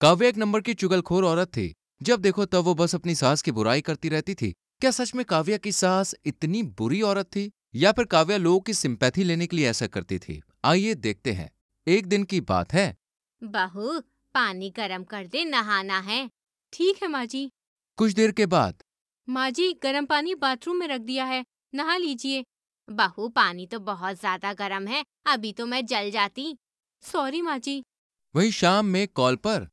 काव्या एक नंबर की चुगलखोर औरत थी जब देखो तब वो बस अपनी सास की बुराई करती रहती थी क्या सच में काव्या की सास इतनी बुरी औरत थी या फिर काव्या लोगों की सिंपैथी लेने के लिए ऐसा करती थी आइए देखते हैं एक दिन की बात है बहू पानी गर्म कर दे नहाना है ठीक है माँ जी कुछ देर के बाद माँ जी गर्म पानी बाथरूम में रख दिया है नहा लीजिए बहू पानी तो बहुत ज्यादा गर्म है अभी तो मैं जल जाती सॉरी माँ जी वही शाम में कॉल पर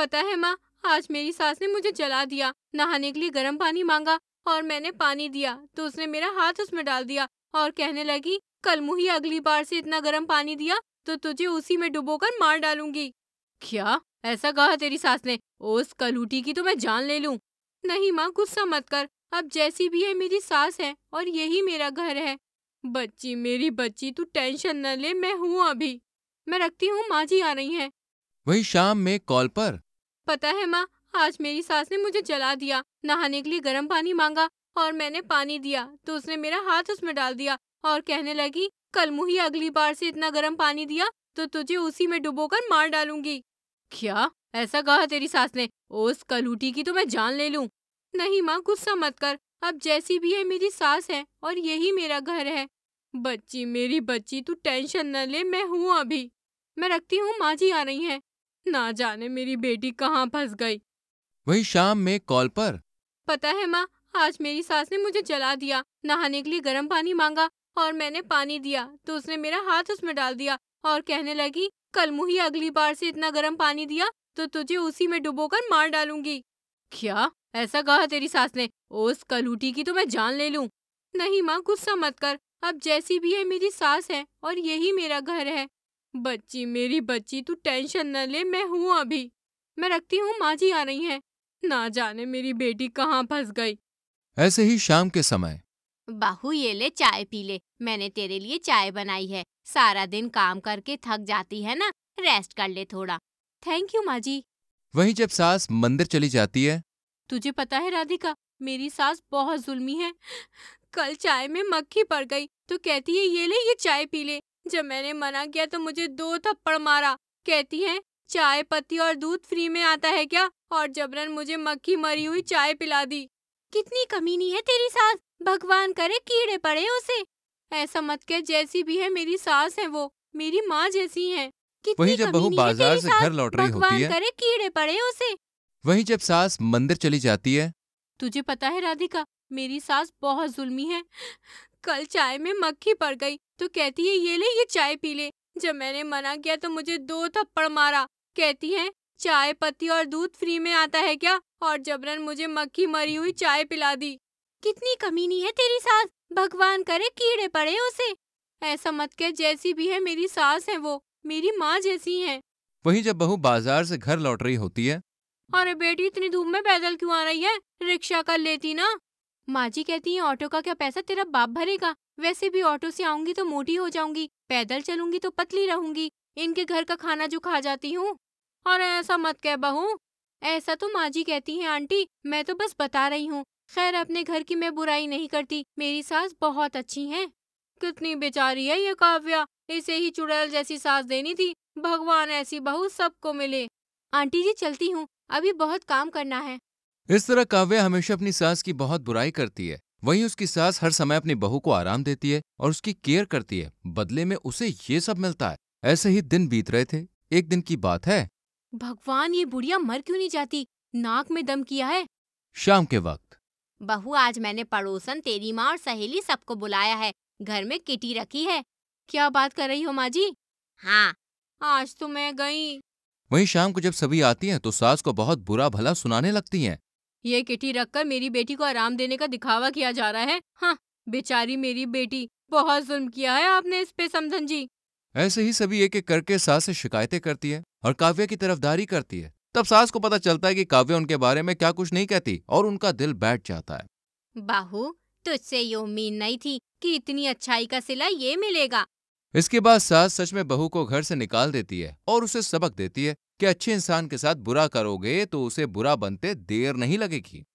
पता है माँ आज मेरी सास ने मुझे जला दिया नहाने के लिए गर्म पानी मांगा और मैंने पानी दिया तो उसने मेरा हाथ उसमें डाल दिया और कहने लगी कल मुही अगली बार से इतना गर्म पानी दिया तो तुझे उसी में डुबो मार डालूंगी क्या ऐसा कहा तेरी सास ने उस कलूटी की तो मैं जान ले लूँ नहीं माँ गुस्सा मत कर अब जैसी भी है मेरी सास है और यही मेरा घर है बच्ची मेरी बच्ची तू टेंशन न ले मैं हूँ अभी मैं रखती हूँ माँ जी आ रही हैं वही शाम में कॉल पर पता है माँ आज मेरी सास ने मुझे जला दिया नहाने के लिए गर्म पानी मांगा और मैंने पानी दिया तो उसने मेरा हाथ उसमें डाल दिया और कहने लगी कल मुही अगली बार से इतना गर्म पानी दिया तो तुझे उसी में डुबो मार डालूंगी क्या ऐसा कहा तेरी सास ने उस कलूटी की तो मैं जान ले लूँ नहीं माँ गुस्सा मत कर अब जैसी भी है मेरी सास है और यही मेरा घर है बच्ची मेरी बच्ची तू टेंशन न ले मैं हूँ अभी मैं रखती हूँ माँ जी आ रही हैं ना जाने मेरी बेटी कहाँ फंस गई वही शाम में कॉल पर पता है माँ आज मेरी सास ने मुझे जला दिया नहाने के लिए गर्म पानी मांगा और मैंने पानी दिया तो उसने मेरा हाथ उसमें डाल दिया और कहने लगी कल मुही अगली बार से इतना गर्म पानी दिया तो तुझे उसी में डुबोकर मार डालूंगी क्या ऐसा कहा तेरी सास ने उस कलूटी की तो मैं जान ले लूँ नहीं माँ गुस्सा मत कर अब जैसी भी है मेरी सास है और यही मेरा घर है बच्ची मेरी बच्ची तू टेंशन न ले मैं हूँ अभी मैं रखती हूँ माँ जी आ रही हैं ना जाने मेरी बेटी कहाँ फंस गई ऐसे ही शाम के समय बाहू ये ले चाय पी ले मैंने तेरे लिए चाय बनाई है सारा दिन काम करके थक जाती है ना रेस्ट कर ले थोड़ा थैंक यू माँ जी वही जब सास मंदिर चली जाती है तुझे पता है राधिका मेरी सास बहुत जुल्मी है कल चाय में मक्खी पड़ गई तो कहती है ये ले ये चाय पी ले जब मैंने मना किया तो मुझे दो थप्पड़ मारा कहती हैं चाय पत्ती और दूध फ्री में आता है क्या और जबरन मुझे मक्खी मरी हुई चाय पिला दी कितनी कमीनी है तेरी सास भगवान करे कीड़े पड़े उसे ऐसा मत कह जैसी भी है मेरी सास है वो मेरी माँ जैसी है वही जब बहू बाजार से घर लौट रही होती है करे कीड़े पड़े उसे वही जब सास मंदिर चली जाती है तुझे पता है राधिका मेरी सास बहुत जुल्मी है कल चाय में मक्खी पड़ गई तो कहती है ये ले ये चाय पी ले जब मैंने मना किया तो मुझे दो थप्पड़ मारा कहती है चाय पत्ती और दूध फ्री में आता है क्या और जबरन मुझे मक्खी मरी हुई चाय पिला दी कितनी कमीनी है तेरी सास भगवान करे कीड़े पड़े उसे ऐसा मत कह जैसी भी है मेरी सास है वो मेरी माँ जैसी है वही जब बहू बाजार से घर लौट रही होती है अरे बेटी इतनी धूप में पैदल क्यों आ रही है रिक्शा कर लेती ना माँ जी कहती है ऑटो का क्या पैसा तेरा बाप भरेगा वैसे भी ऑटो से आऊंगी तो मोटी हो जाऊंगी पैदल चलूंगी तो पतली रहूंगी इनके घर का खाना जो खा जाती हूँ और ऐसा मत कह बहू ऐसा तो माँ जी कहती हैं आंटी मैं तो बस बता रही हूँ खैर अपने घर की मैं बुराई नहीं करती मेरी सास बहुत अच्छी है कितनी बेचारी है ये काव्या इसे ही चुड़ैल जैसी सास देनी थी भगवान ऐसी बहू सबको मिले आंटी जी चलती हूँ अभी बहुत काम करना है इस तरह काव्या हमेशा अपनी सास की बहुत बुराई करती है वहीं उसकी सास हर समय अपनी बहू को आराम देती है और उसकी केयर करती है बदले में उसे ये सब मिलता है ऐसे ही दिन बीत रहे थे एक दिन की बात है भगवान ये बुढ़िया मर क्यों नहीं जाती नाक में दम किया है शाम के वक्त बहू आज मैंने पड़ोसन तेरी माँ और सहेली सबको बुलाया है घर में किटी रखी है क्या बात कर रही हो माँ जी हाँ आज तो मैं गई वहीं शाम को जब सभी आती हैं तो सास को बहुत बुरा भला सुनाने लगती हैं ये किटी रखकर मेरी बेटी को आराम देने का दिखावा किया जा रहा है हाँ बेचारी मेरी बेटी बहुत जुल्म किया है आपने इस पे समझन जी ऐसे ही सभी एक एक करके सास से शिकायतें करती है और काव्या की तरफदारी करती है तब सास को पता चलता है कि काव्या उनके बारे में क्या कुछ नहीं कहती और उनका दिल बैठ जाता है बाहू तुझसे ये उम्मीद नहीं थी कि इतनी अच्छाई का सिला ये मिलेगा इसके बाद सास सच में बहू को घर से निकाल देती है और उसे सबक देती है कि अच्छे इंसान के साथ बुरा करोगे तो उसे बुरा बनते देर नहीं लगेगी